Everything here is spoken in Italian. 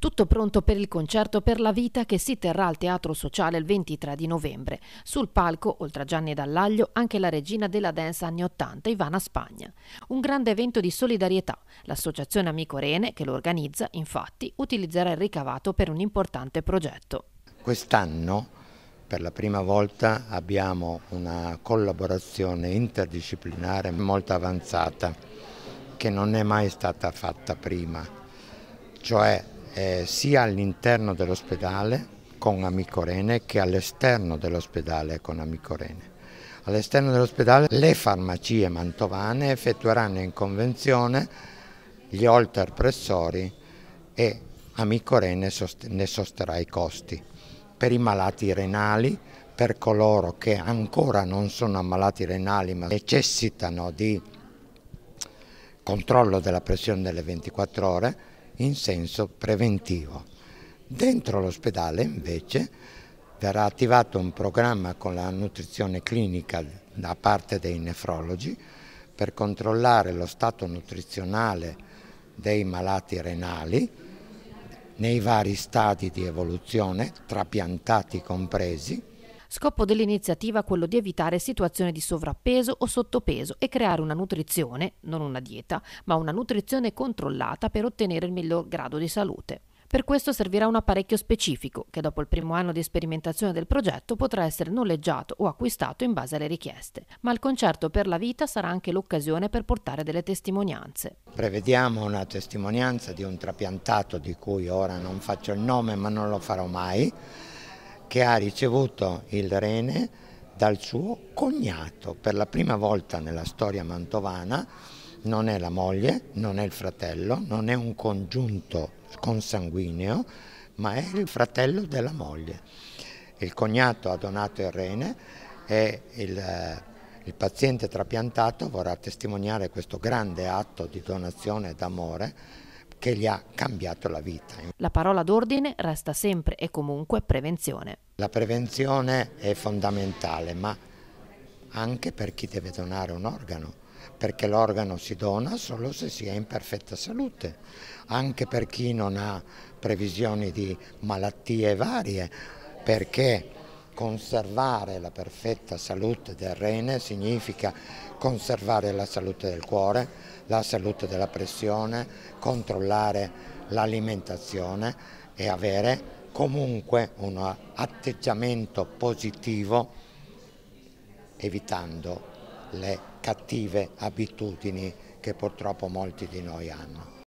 Tutto pronto per il concerto per la vita che si terrà al Teatro Sociale il 23 di novembre. Sul palco, oltre a Gianni Dall'Aglio, anche la regina della danza anni 80, Ivana Spagna. Un grande evento di solidarietà. L'associazione Amico Rene, che lo organizza, infatti, utilizzerà il ricavato per un importante progetto. Quest'anno, per la prima volta, abbiamo una collaborazione interdisciplinare molto avanzata che non è mai stata fatta prima, cioè eh, sia all'interno dell'ospedale con Amicorene che all'esterno dell'ospedale con Amicorene. All'esterno dell'ospedale le farmacie mantovane effettueranno in convenzione gli olterpressori e Amicorene ne sosterrà i costi per i malati renali, per coloro che ancora non sono ammalati renali ma necessitano di controllo della pressione delle 24 ore in senso preventivo. Dentro l'ospedale invece verrà attivato un programma con la nutrizione clinica da parte dei nefrologi per controllare lo stato nutrizionale dei malati renali nei vari stadi di evoluzione, trapiantati compresi, Scopo dell'iniziativa è quello di evitare situazioni di sovrappeso o sottopeso e creare una nutrizione, non una dieta, ma una nutrizione controllata per ottenere il miglior grado di salute. Per questo servirà un apparecchio specifico che dopo il primo anno di sperimentazione del progetto potrà essere noleggiato o acquistato in base alle richieste. Ma il concerto per la vita sarà anche l'occasione per portare delle testimonianze. Prevediamo una testimonianza di un trapiantato di cui ora non faccio il nome ma non lo farò mai che ha ricevuto il rene dal suo cognato. Per la prima volta nella storia mantovana non è la moglie, non è il fratello, non è un congiunto consanguineo, ma è il fratello della moglie. Il cognato ha donato il rene e il, eh, il paziente trapiantato vorrà testimoniare questo grande atto di donazione d'amore che gli ha cambiato la vita. La parola d'ordine resta sempre e comunque prevenzione. La prevenzione è fondamentale, ma anche per chi deve donare un organo, perché l'organo si dona solo se si è in perfetta salute, anche per chi non ha previsioni di malattie varie, perché conservare la perfetta salute del rene significa conservare la salute del cuore, la salute della pressione, controllare l'alimentazione e avere comunque un atteggiamento positivo evitando le cattive abitudini che purtroppo molti di noi hanno.